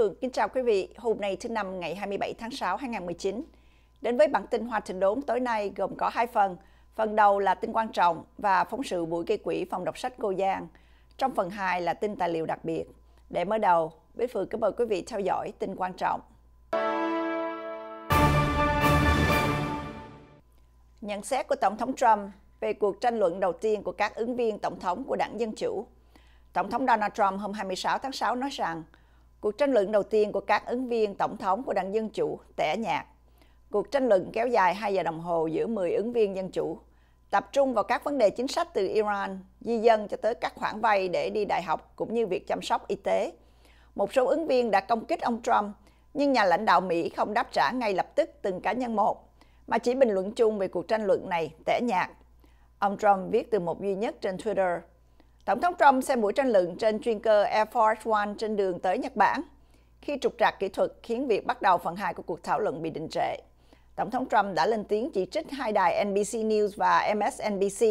Phương kính chào quý vị. Hôm nay thứ năm ngày 27 tháng 6 2019. Đến với bản tin Hoa Thịnh Đốn tối nay gồm có hai phần. Phần đầu là tin quan trọng và phóng sự buổi gây quỹ phòng đọc sách Cô Giang. Trong phần 2 là tin tài liệu đặc biệt. Để mở đầu, Bích Phương kính mời quý vị theo dõi tin quan trọng. Nhận xét của Tổng thống Trump về cuộc tranh luận đầu tiên của các ứng viên Tổng thống của đảng Dân Chủ Tổng thống Donald Trump hôm 26 tháng 6 nói rằng Cuộc tranh luận đầu tiên của các ứng viên tổng thống của đảng Dân Chủ tẻ nhạt. Cuộc tranh luận kéo dài 2 giờ đồng hồ giữa 10 ứng viên Dân Chủ, tập trung vào các vấn đề chính sách từ Iran, di dân cho tới các khoản vay để đi đại học cũng như việc chăm sóc y tế. Một số ứng viên đã công kích ông Trump, nhưng nhà lãnh đạo Mỹ không đáp trả ngay lập tức từng cá nhân một, mà chỉ bình luận chung về cuộc tranh luận này tẻ nhạt. Ông Trump viết từ một duy nhất trên Twitter – Tổng thống Trump xem buổi tranh luận trên chuyên cơ Air Force One trên đường tới Nhật Bản khi trục trặc kỹ thuật khiến việc bắt đầu phần 2 của cuộc thảo luận bị đình trệ. Tổng thống Trump đã lên tiếng chỉ trích hai đài NBC News và MSNBC,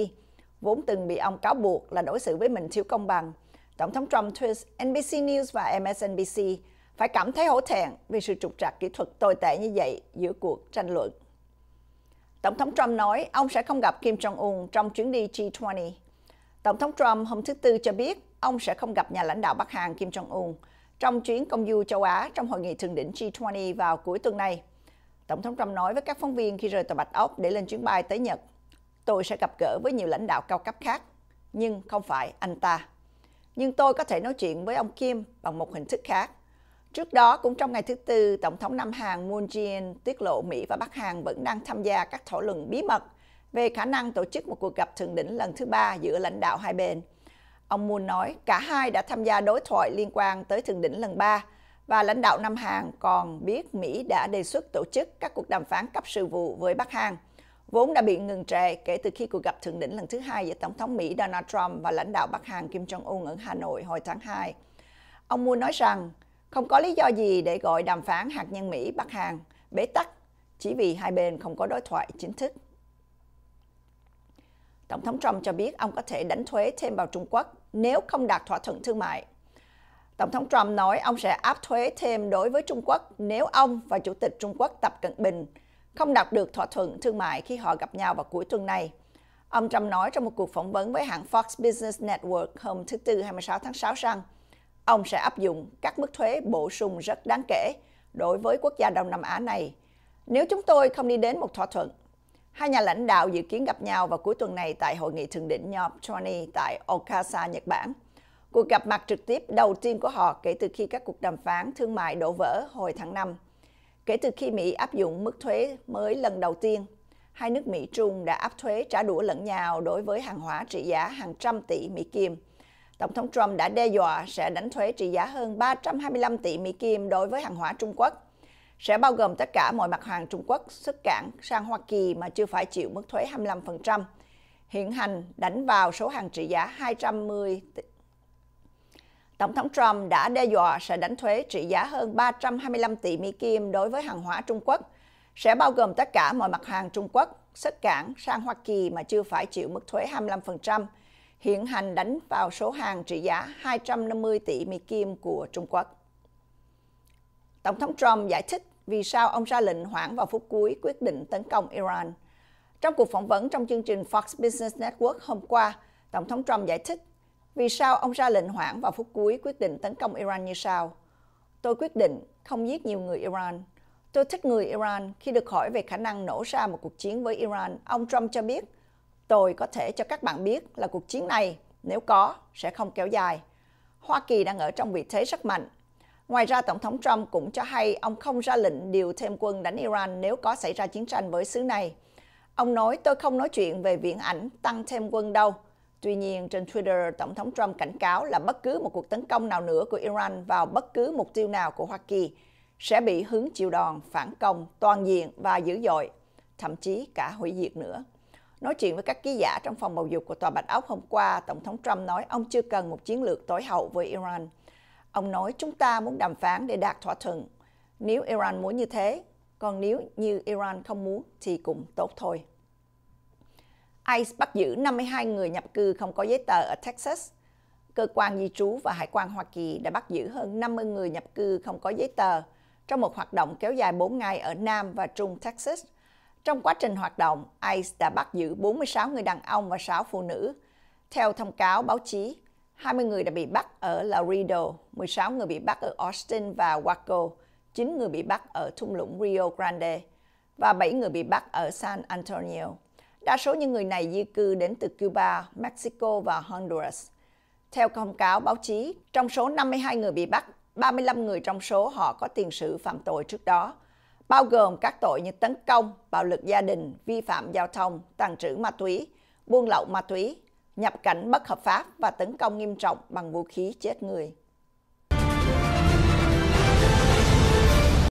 vốn từng bị ông cáo buộc là đối xử với mình thiếu công bằng. Tổng thống Trump tweet NBC News và MSNBC phải cảm thấy hổ thẹn vì sự trục trặc kỹ thuật tồi tệ như vậy giữa cuộc tranh luận. Tổng thống Trump nói ông sẽ không gặp Kim Jong-un trong chuyến đi G20 Tổng thống Trump hôm thứ Tư cho biết ông sẽ không gặp nhà lãnh đạo Bắc Hàn Kim Jong-un trong chuyến công du châu Á trong hội nghị thượng đỉnh G20 vào cuối tuần này. Tổng thống Trump nói với các phóng viên khi rời tòa Bạch Ốc để lên chuyến bay tới Nhật, tôi sẽ gặp gỡ với nhiều lãnh đạo cao cấp khác, nhưng không phải anh ta. Nhưng tôi có thể nói chuyện với ông Kim bằng một hình thức khác. Trước đó, cũng trong ngày thứ Tư, Tổng thống Nam Hàn Moon Jae-in tiết lộ Mỹ và Bắc Hàn vẫn đang tham gia các thảo luận bí mật – về khả năng tổ chức một cuộc gặp thượng đỉnh lần thứ ba giữa lãnh đạo hai bên. Ông Moon nói cả hai đã tham gia đối thoại liên quan tới thượng đỉnh lần ba và lãnh đạo Nam Hàn còn biết Mỹ đã đề xuất tổ chức các cuộc đàm phán cấp sự vụ với Bắc Hàn, vốn đã bị ngừng trệ kể từ khi cuộc gặp thượng đỉnh lần thứ hai giữa Tổng thống Mỹ Donald Trump và lãnh đạo Bắc Hàn Kim Jong-un ở Hà Nội hồi tháng 2. Ông Moon nói rằng không có lý do gì để gọi đàm phán hạt nhân Mỹ-Bắc Hàn bế tắc chỉ vì hai bên không có đối thoại chính thức. Tổng thống Trump cho biết ông có thể đánh thuế thêm vào Trung Quốc nếu không đạt thỏa thuận thương mại. Tổng thống Trump nói ông sẽ áp thuế thêm đối với Trung Quốc nếu ông và Chủ tịch Trung Quốc Tập Cận Bình không đạt được thỏa thuận thương mại khi họ gặp nhau vào cuối tuần này. Ông Trump nói trong một cuộc phỏng vấn với hãng Fox Business Network hôm thứ Tư 26 tháng 6 rằng ông sẽ áp dụng các mức thuế bổ sung rất đáng kể đối với quốc gia Đông Nam Á này. Nếu chúng tôi không đi đến một thỏa thuận, Hai nhà lãnh đạo dự kiến gặp nhau vào cuối tuần này tại hội nghị thượng đỉnh nhóm G20 tại Okasa, Nhật Bản. Cuộc gặp mặt trực tiếp đầu tiên của họ kể từ khi các cuộc đàm phán thương mại đổ vỡ hồi tháng 5. Kể từ khi Mỹ áp dụng mức thuế mới lần đầu tiên, hai nước Mỹ-Trung đã áp thuế trả đũa lẫn nhau đối với hàng hóa trị giá hàng trăm tỷ Mỹ Kim. Tổng thống Trump đã đe dọa sẽ đánh thuế trị giá hơn 325 tỷ Mỹ Kim đối với hàng hóa Trung Quốc – sẽ bao gồm tất cả mọi mặt hàng Trung Quốc xuất cảng sang Hoa Kỳ mà chưa phải chịu mức thuế 25%, hiện hành đánh vào số hàng trị giá 210 tỷ. Tổng thống Trump đã đe dọa sẽ đánh thuế trị giá hơn 325 tỷ Mỹ Kim đối với hàng hóa Trung Quốc, sẽ bao gồm tất cả mọi mặt hàng Trung Quốc xuất cảng sang Hoa Kỳ mà chưa phải chịu mức thuế 25%, hiện hành đánh vào số hàng trị giá 250 tỷ Mỹ Kim của Trung Quốc. Tổng thống Trump giải thích vì sao ông ra lệnh hoãn vào phút cuối quyết định tấn công Iran. Trong cuộc phỏng vấn trong chương trình Fox Business Network hôm qua, Tổng thống Trump giải thích vì sao ông ra lệnh hoãn vào phút cuối quyết định tấn công Iran như sau. Tôi quyết định không giết nhiều người Iran. Tôi thích người Iran. Khi được hỏi về khả năng nổ ra một cuộc chiến với Iran, ông Trump cho biết, tôi có thể cho các bạn biết là cuộc chiến này, nếu có, sẽ không kéo dài. Hoa Kỳ đang ở trong vị thế rất mạnh Ngoài ra, Tổng thống Trump cũng cho hay ông không ra lệnh điều thêm quân đánh Iran nếu có xảy ra chiến tranh với xứ này. Ông nói, tôi không nói chuyện về viễn ảnh tăng thêm quân đâu. Tuy nhiên, trên Twitter, Tổng thống Trump cảnh cáo là bất cứ một cuộc tấn công nào nữa của Iran vào bất cứ mục tiêu nào của Hoa Kỳ sẽ bị hướng chịu đòn, phản công toàn diện và dữ dội, thậm chí cả hủy diệt nữa. Nói chuyện với các ký giả trong phòng bầu dục của Tòa Bạch Ốc hôm qua, Tổng thống Trump nói ông chưa cần một chiến lược tối hậu với Iran. Ông nói chúng ta muốn đàm phán để đạt thỏa thuận. Nếu Iran muốn như thế, còn nếu như Iran không muốn thì cũng tốt thôi. ICE bắt giữ 52 người nhập cư không có giấy tờ ở Texas. Cơ quan di trú và hải quan Hoa Kỳ đã bắt giữ hơn 50 người nhập cư không có giấy tờ trong một hoạt động kéo dài 4 ngày ở Nam và Trung Texas. Trong quá trình hoạt động, ICE đã bắt giữ 46 người đàn ông và 6 phụ nữ. Theo thông cáo báo chí, 20 người đã bị bắt ở Laredo, 16 người bị bắt ở Austin và Waco, 9 người bị bắt ở thung lũng Rio Grande và 7 người bị bắt ở San Antonio. Đa số những người này di cư đến từ Cuba, Mexico và Honduras. Theo công cáo báo chí, trong số 52 người bị bắt, 35 người trong số họ có tiền sử phạm tội trước đó, bao gồm các tội như tấn công, bạo lực gia đình, vi phạm giao thông, tàn trữ ma túy, buôn lậu ma túy, nhập cảnh bất hợp pháp và tấn công nghiêm trọng bằng vũ khí chết người.